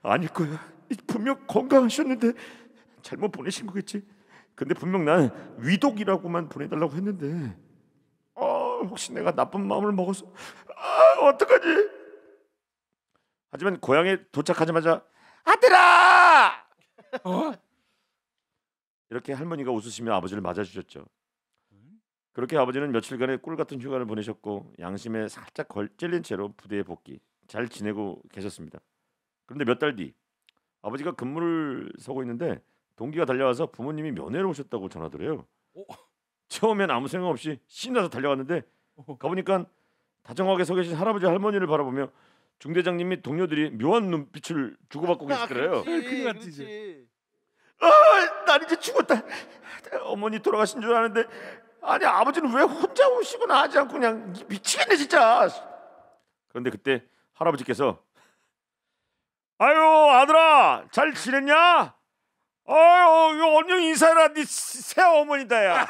아닐 거야. 그, 분명 건강하셨는데 잘못 보내신 거겠지. 근데 분명 난 위독이라고만 보내달라고 했는데 어, 혹시 내가 나쁜 마음을 먹어서 아, 어떡하지? 하지만 고향에 도착하자마자 아들아! 어? 이렇게 할머니가 웃으시며 아버지를 맞아주셨죠. 음. 그렇게 아버지는 며칠간의 꿀 같은 휴가를 보내셨고 양심에 살짝 걸, 찔린 채로 부대에 복귀 잘 지내고 계셨습니다. 그런데 몇 달 뒤 아버지가 근무를 서고 있는데 동기가 달려와서 부모님이 면회를 오셨다고 전화드려요. 어? 처음엔 아무 생각 없이 신나서 달려갔는데 어. 가보니까 다정하게 서 계신 할아버지 할머니를 바라보며 중대장님이 동료들이 묘한 눈빛을 주고받고 아, 계시더래요. 아, 그렇지, 그렇지. 아, 난 이제 죽었다. 어머니 돌아가신 줄 아는데 아니 아버지는 왜 혼자 오시고나 하지 않고 그냥 미치겠네 진짜. 그런데 그때 할아버지께서 아유 아들아 잘 지냈냐? 아유 어, 어, 언영 인사해라 네새 어머니다야.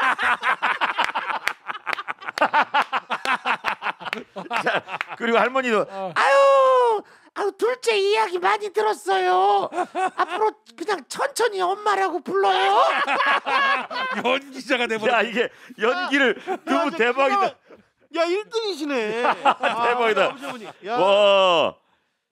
그리고 할머니도 어. 아유 아우 둘째 이야기 많이 들었어요. 앞으로 그냥 천천히 엄마라고 불러요. 연기자가 되버려야 이게 연기를 아, 너무 저 대박이다. 야, 아, 야 1등이시네. 대박이다. 아, 와.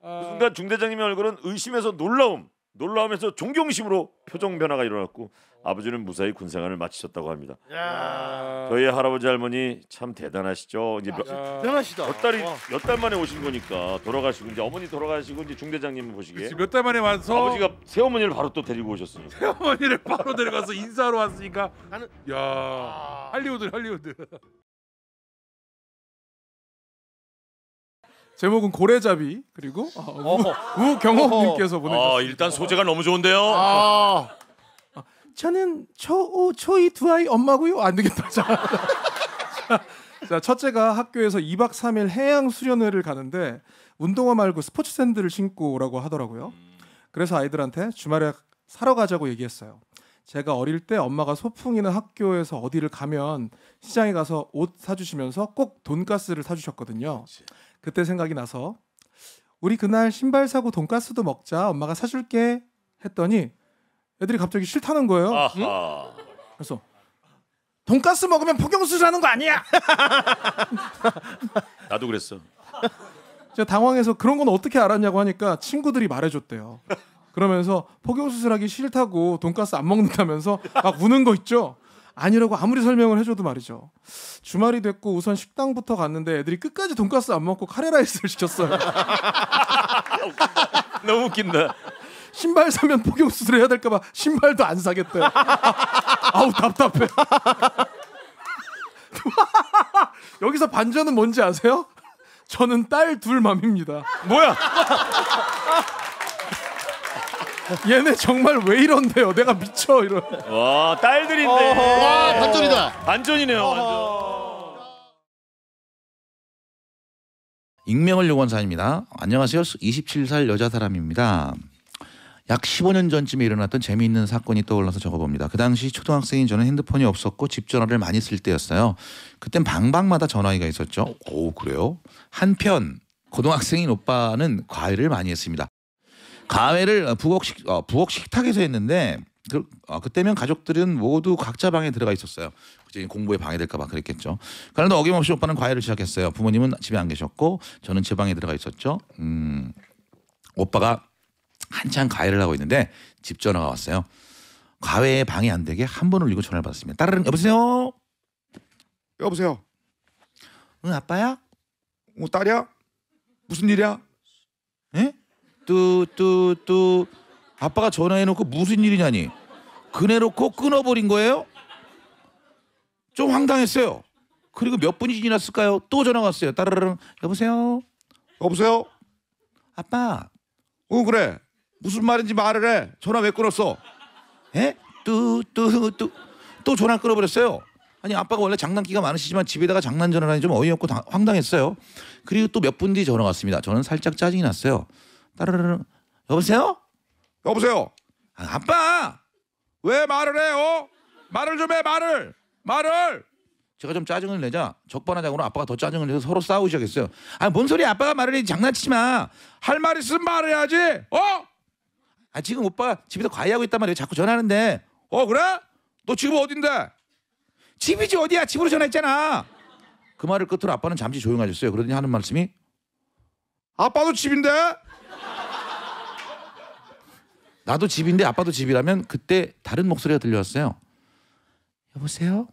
그 순간 중대장님의 얼굴은 의심에서 놀라움, 놀라움에서 존경심으로 표정 변화가 일어났고 아버지는 무사히 군 생활을 마치셨다고 합니다. 야. 저희 할아버지 할머니 참 대단하시죠. 이제 아, 대단하시다. 몇 달이 몇 달 만에 오신 거니까 돌아가시고 이제 어머니 돌아가시고 이제 중대장님 보시기몇달 만에 와서 아버지가 새어머니를 바로 또 데리고 오셨으니까 새어머니를 바로 데려가서 인사하러 왔으니까 나는 야 아. 할리우드 할리우드 제목은 고래잡이 그리고 어, 우경호님께서 보내셨습니다 아, 일단 소재가 너무 좋은데요. 아. 저는 초오 초이 어, 두 아이 엄마고요. 안 되겠다. 자, 자, 첫째가 학교에서 2박 3일 해양 수련회를 가는데 운동화 말고 스포츠 샌들을 신고 오라고 하더라고요. 그래서 아이들한테 주말에 사러 가자고 얘기했어요. 제가 어릴 때 엄마가 소풍이나 학교에서 어디를 가면 시장에 가서 옷 사주시면서 꼭 돈가스를 사주셨거든요. 그때 생각이 나서 우리 그날 신발 사고 돈가스도 먹자 엄마가 사줄게 했더니 애들이 갑자기 싫다는 거예요. 아하. 응? 그래서 돈가스 먹으면 폭경수술하는 거 아니야? 나도 그랬어. 제가 당황해서 그런 건 어떻게 알았냐고 하니까 친구들이 말해줬대요. 그러면서 폭경수술하기 싫다고 돈가스 안 먹는다면서 막 우는 거 있죠. 아니라고 아무리 설명을 해줘도 말이죠. 주말이 됐고 우선 식당부터 갔는데 애들이 끝까지 돈가스 안 먹고 카레라이스를 시켰어요. 너무 웃긴다. 신발 사면 폭염 수술 해야 될까봐 신발도 안 사겠대. 요 아우 답답해. 여기서 반전은 뭔지 아세요? 저는 딸 둘 맘입니다. 뭐야? 얘네 정말 왜 이런데요? 내가 미쳐 이런. 와 딸들인데. 와 반전이다. 반전이네요. 완전. 익명을 요구한 사입니다 안녕하세요. 27살 여자 사람입니다. 약 15년 전쯤에 일어났던 재미있는 사건이 떠올라서 적어봅니다. 그 당시 초등학생인 저는 핸드폰이 없었고 집 전화를 많이 쓸 때였어요. 그땐 방방마다 전화기가 있었죠. 오 그래요? 한편 고등학생인 오빠는 과외를 많이 했습니다. 과외를 어, 부엌식 어, 부엌 식탁에서 했는데 그, 어, 그때면 가족들은 모두 각자 방에 들어가 있었어요. 그치, 공부에 방해될까봐 그랬겠죠. 그런데 어김없이 오빠는 과외를 시작했어요. 부모님은 집에 안 계셨고 저는 제 방에 들어가 있었죠. 음, 오빠가 한창 가해를 하고 있는데 집 전화가 왔어요. 과외에 방해 안 되게 한번 울리고 전화를 받았습니다. 따르릉 여보세요. 여보세요. 응 아빠야? 어 딸이야? 무슨 일이야? 에? 뚜뚜뚜 아빠가 전화해놓고 무슨 일이냐니? 그네놓고 끊어버린 거예요? 좀 황당했어요. 그리고 몇 분이 지났을까요? 또 전화 왔어요. 따르릉 여보세요. 여보세요. 아빠. 어 그래. 무슨 말인지 말을 해. 전화 왜 끊었어? 에? 뚜뚜뚜 또 전화 끊어버렸어요. 아니 아빠가 원래 장난기가 많으시지만 집에다가 장난 전화라니 좀 어이없고 당, 황당했어요. 그리고 또 몇 분 뒤 전화 왔습니다. 저는 살짝 짜증이 났어요. 따르르 여보세요? 여보세요? 아, 아빠 왜 말을 해요? 말을 좀해 말을 말을 제가 좀 짜증을 내자 적반하장으로 아빠가 더 짜증을 내서 서로 싸우기 시작했어요. 아뭔 소리야 아빠가 말을 해 장난치지 마. 할말 있으면 말해야지. 어? 아 지금 오빠 집에서 과외하고 있단 말이에요. 자꾸 전화하는데. 어 그래? 너 지금 어딘데? 집이지 어디야? 집으로 전화했잖아. 그 말을 끝으로 아빠는 잠시 조용하셨어요. 그러더니 하는 말씀이 아빠도 집인데? 나도 집인데 아빠도 집이라면 그때 다른 목소리가 들려왔어요. 여보세요?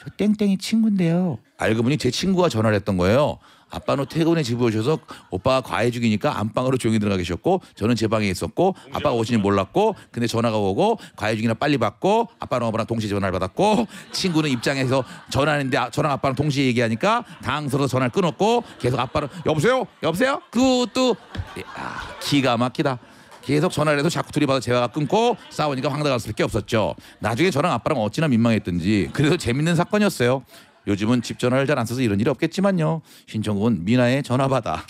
저 땡땡이 친구인데요. 알고 보니 제 친구가 전화를 했던 거예요. 아빠는 퇴근에 집에 오셔서 오빠가 과외 중이니까 안방으로 조용히 들어가 계셨고 저는 제 방에 있었고 아빠가 오시는 몰랐고 근데 전화가 오고 과외 중이라 빨리 받고 아빠랑 엄마랑 동시에 전화를 받았고 친구는 입장에서 전화하는데 아, 저랑 아빠랑 동시에 얘기하니까 당황스러워서 전화를 끊었고 계속 아빠를 여보세요 여보세요 그또도 예, 아, 기가 막히다. 계속 전화를 해도 자꾸 둘이받아 제화가 끊고 싸우니까 황당할 수밖에 없었죠. 나중에 저랑 아빠랑 어찌나 민망했던지 그래서 재밌는 사건이었어요. 요즘은 집 전화를 잘 안 써서 이런 일이 없겠지만요. 신청국은 미나의 전화 받아.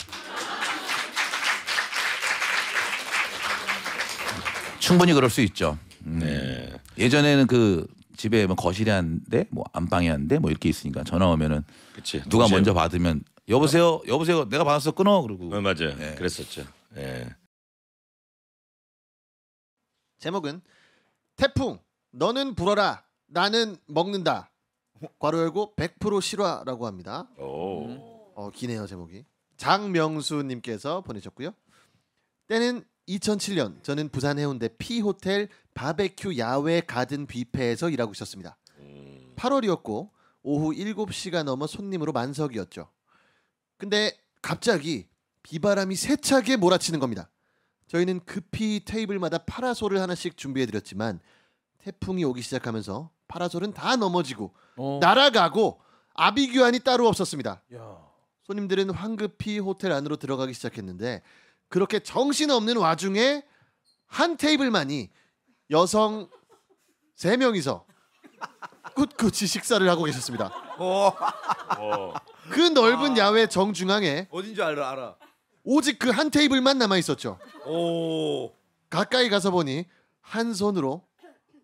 충분히 그럴 수 있죠. 음. 네. 예전에는 그 집에 뭐 거실에 한데 뭐 안방에 한데 뭐 이렇게 있으니까 전화 오면은 그치. 누가 그치. 먼저 받으면 여보세요 여보세요 내가 받았어 끊어 그러고 네, 맞아요 네. 그랬었죠 네. 제목은 태풍 너는 불어라 나는 먹는다 괄호 열고 100% 실화라고 합니다. 오. 어, 기네요 제목이. 장명수님께서 보내셨고요. 때는 2007년 저는 부산 해운대 P 호텔 바베큐 야외 가든 뷔페에서 일하고 있었습니다. 8월이었고 음. 오후 7시가 넘어 손님으로 만석이었죠. 근데 갑자기 비바람이 세차게 몰아치는 겁니다. 저희는 급히 테이블마다 파라솔을 하나씩 준비해드렸지만 태풍이 오기 시작하면서 파라솔은 다 넘어지고 어. 날아가고 아비규환이 따로 없었습니다. 야. 손님들은 황급히 호텔 안으로 들어가기 시작했는데 그렇게 정신없는 와중에 한 테이블만이 여성 세 명이서 꿋꿋이 식사를 하고 계셨습니다. 오. 어. 어. 그 넓은 아. 야외 정중앙에 어딘 줄 알아, 알아. 오직 그 한 테이블만 남아 있었죠. 오. 가까이 가서 보니 한 손으로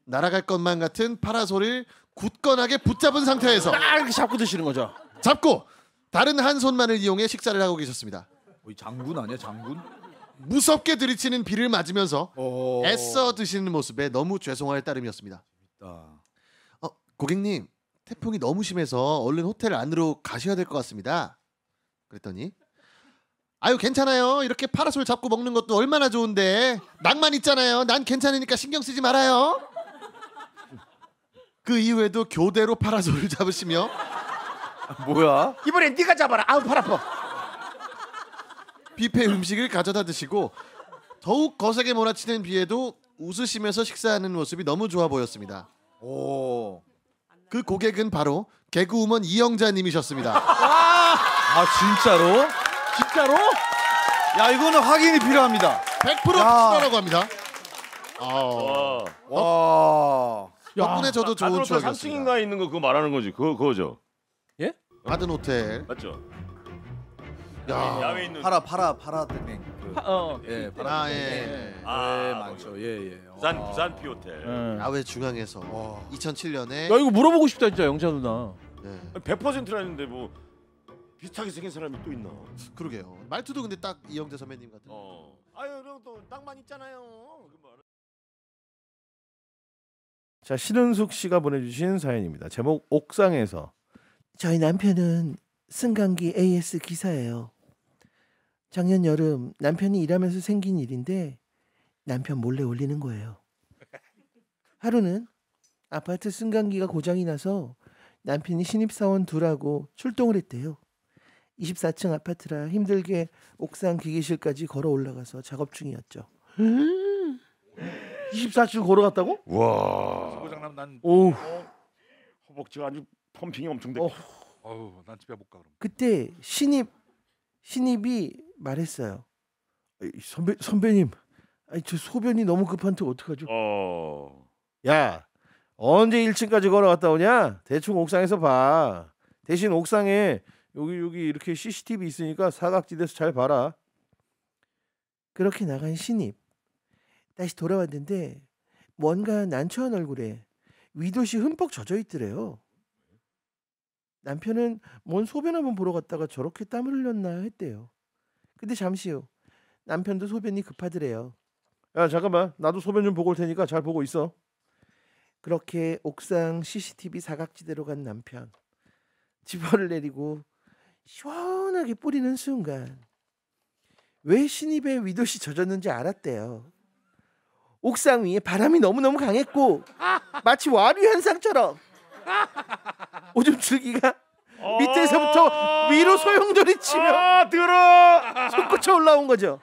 날아갈 것만 같은 파라솔을 굳건하게 붙잡은 상태에서 딱 아, 이렇게 잡고 드시는 거죠. 잡고 다른 한 손만을 이용해 식사를 하고 계셨습니다. 거의 어, 장군 아니야 장군? 무섭게 들이치는 비를 맞으면서 어. 애써 드시는 모습에 너무 죄송할 따름이었습니다. 아... 어, 고객님 태풍이 너무 심해서 얼른 호텔 안으로 가셔야 될 것 같습니다. 그랬더니 아유 괜찮아요. 이렇게 파라솔 잡고 먹는 것도 얼마나 좋은데 낭만 있잖아요. 난 괜찮으니까 신경 쓰지 말아요. 그 이후에도 교대로 파라솔을 잡으시며 아, 뭐야? 이번엔 네가 잡아라. 아우 팔 아파. 뷔페 음식을 가져다 드시고 더욱 거세게 몰아치는 비에도 웃으시면서 식사하는 모습이 너무 좋아 보였습니다. 오. 그 고객은 바로 개그우먼 이영자님이셨습니다. 아 진짜로? 진짜로? 야 이거는 확인이 필요합니다. 100% 야. 출하라고 합니다. 아, 와. 덕분에 저도 좋은 가든 아, 호 추억이었습니다. 3층인가 있는 거 그거 말하는 거지. 그거 그거죠. 예? 가든 호텔. 맞죠? 야. 야외에 있는 파라 파라 파라 때문에 그, 어. 예 파라 아, 예. 아 예, 예. 예. 아, 아, 많죠 예예 부산 부산 피 호텔. 예. 야외 중앙에서 2007년에 어. 야 이거 물어보고 싶다 진짜 영자 누나. 네. 100%라는데 뭐 비슷하게 생긴 사람이 또 있나? 그러게요. 말투도 근데 딱 이영재 선배님 같은. 어. 아유 형또땅만 있잖아요. 그 말. 뭐. 자 신은숙 씨가 보내주신 사연입니다. 제목 옥상에서 저희 남편은 승강기 AS 기사예요. 작년 여름 남편이 일하면서 생긴 일인데 남편 몰래 올리는 거예요. 하루는 아파트 승강기가 고장이 나서 남편이 신입사원 둘하고 출동을 했대요. 24층 아파트라 힘들게 옥상 기계실까지 걸어 올라가서 작업 중이었죠. 2 4층 걸어갔다고? 와. 고장남 난 오. 어, 허벅지가 아주 펌핑이 엄청 돼. 어. 어난 집에 못가 그럼. 그때 신입 신입이 말했어요. 선배 선배님, 아니 저 소변이 너무 급한데 어떡하죠? 어. 야, 언제 1층까지 걸어갔다 오냐? 대충 옥상에서 봐. 대신 옥상에 여기 여기 이렇게 CCTV 있으니까 사각지대에서 잘 봐라. 그렇게 나간 신입. 다시 돌아왔는데 뭔가 난처한 얼굴에 위도시 흠뻑 젖어 있더래요. 남편은 뭔 소변 한번 보러 갔다가 저렇게 땀을 흘렸나 했대요. 근데 잠시 후 남편도 소변이 급하더래요. 야 잠깐만 나도 소변 좀 보고 올 테니까 잘 보고 있어. 그렇게 옥상 CCTV 사각지대로 간 남편. 집어를 내리고 시원하게 뿌리는 순간 왜 신입의 위도시 젖었는지 알았대요. 옥상 위에 바람이 너무너무 강했고 마치 와류 현상처럼 오줌 줄기가 밑에서부터 위로 어. 소용돌이 치며 아, 들어 솟구쳐 올라온 거죠.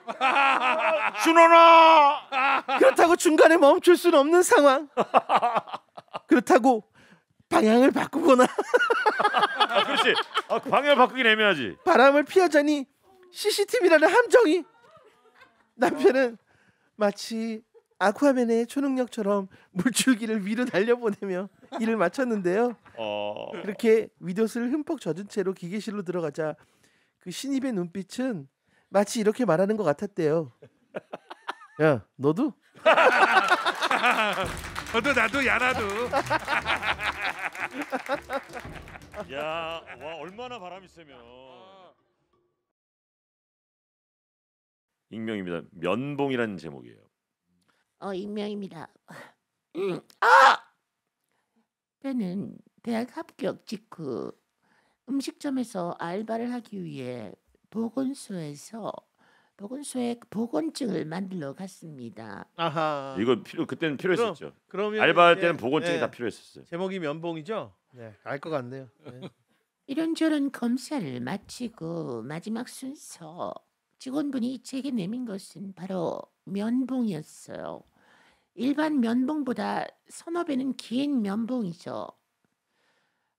준호아 그렇다고 중간에 멈출 수는 없는 상황. 그렇다고 방향을 바꾸거나. 아, 그렇지. 아, 그 방향 바꾸긴 애매하지. 바람을 피하자니 CCTV라는 함정이 남편은 마치 아쿠아맨의 초능력처럼 물줄기를 위로 날려보내며 일을 마쳤는데요. 어... 렇게 위옷을 흠뻑 젖은 채로 기계실로 들어가자 그 신입의 눈빛은 마치 이렇게 말하는 것 같았대요. 야, 너도? 너도 나도 야 나도. 야, 와 얼마나 바람이 세면. 익명입니다. 면봉이라는 제목이에요. 어, 익명입니다. 음, 아! 배는 대학 합격 직후 음식점에서 알바를 하기 위해 보건소에서 보건소에 보건증을 만들러 갔습니다. 아하. 이거 필요 그때는 필요했었죠. 그럼, 그러면 알바할 때는 보건증이 네. 다 필요했었어요. 제목이 면봉이죠? 네, 알것 같네요. 네. 이런저런 검사를 마치고 마지막 순서 직원분이 제게 내민 것은 바로 면봉이었어요. 일반 면봉보다 서너 배는 긴 면봉이죠.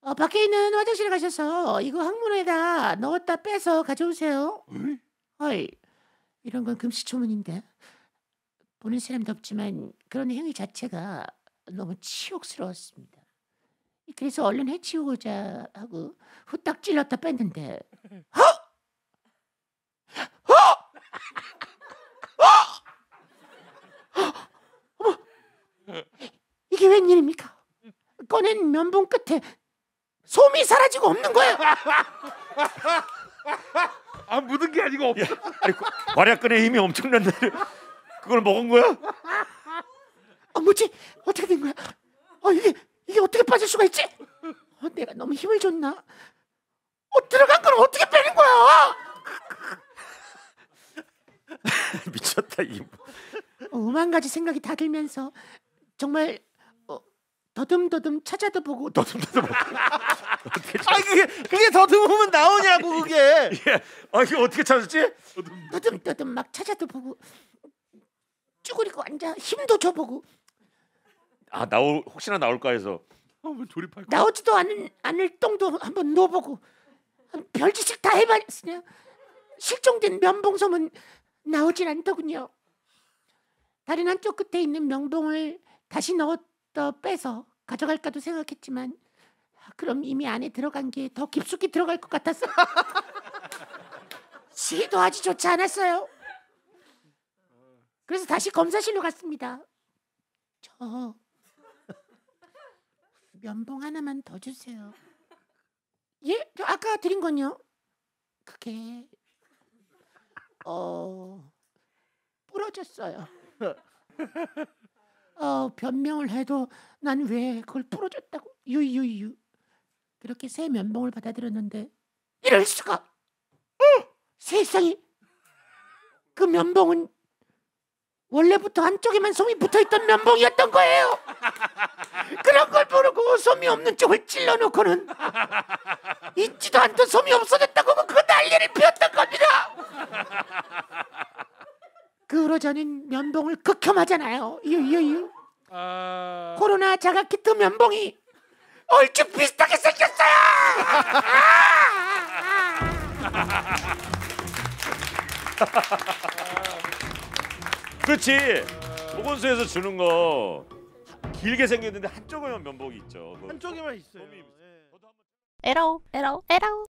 어, 밖에 있는 화장실에 가셔서 이거 항문에다 넣었다 빼서 가져오세요. 헐, 이런 건 금시초문인데. 보는 사람도 없지만 그런 행위 자체가 너무 치욕스러웠습니다. 그래서 얼른 해치우고자 하고 후딱 찔렀다 뺐는데 헉! 이게 웬일입니까? 꺼낸 면봉 끝에 솜이 사라지고 없는 거예요. 아 묻은 게 아니고 없어. 아니, 과략근의 힘이 엄청난데 그걸 먹은 거야? 아 뭐지? 어떻게 된 거야? 아 이게 이게 어떻게 빠질 수가 있지? 어, 내가 너무 힘을 줬나? 어, 들어간 건 어떻게 빼는 거야? 미쳤다 이. 오만 뭐. 어, 가지 생각이 다 들면서 정말 어, 더듬더듬 찾아도 보고 더듬더듬 아 그게 그게 더듬으면 나오냐고 그게. 예. 아 이게 어떻게 찾았지? 더듬더듬 막 찾아도 보고 쭈그리고 앉아 힘도 줘보고 아 나올 혹시나 나올까 해서 아, 한 조립할 나오지도 않은 않을 똥도 한번 넣어보고 별짓을 다 해봤으냐 실종된 면봉섬은 나오질 않더군요. 다른 한쪽 끝에 있는 면봉을 다시 넣었다 빼서 가져갈까도 생각했지만 아, 그럼 이미 안에 들어간 게 더 깊숙이 들어갈 것 같았어. 시도하지 좋지 않았어요. 그래서 다시 검사실로 갔습니다. 저 면봉 하나만 더 주세요. 예, 저 아까 드린 건요. 그게 어 부러졌어요. 어, 변명을 해도 난 왜 그걸 풀어줬다고 유유유 그렇게 새 면봉을 받아들였는데 이럴 수가 응! 세상에 그 면봉은 원래부터 한쪽에만 솜이 붙어있던 면봉이었던 거예요 그런 걸 모르고 솜이 없는 쪽을 찔러놓고는 있지도 않던 솜이 없어졌다고 그 난리를 피웠던 겁니다 그 후로 저는 면봉을 극혐하잖아요. 유유유. 아... 코로나 자가키트 면봉이 얼추 비슷하게 생겼어요. 그렇지. 보건소에서 주는 거 길게 생겼는데 한쪽에만 면봉이 있죠. 그 한쪽에만 있어요. 예. 에러 에러 에러.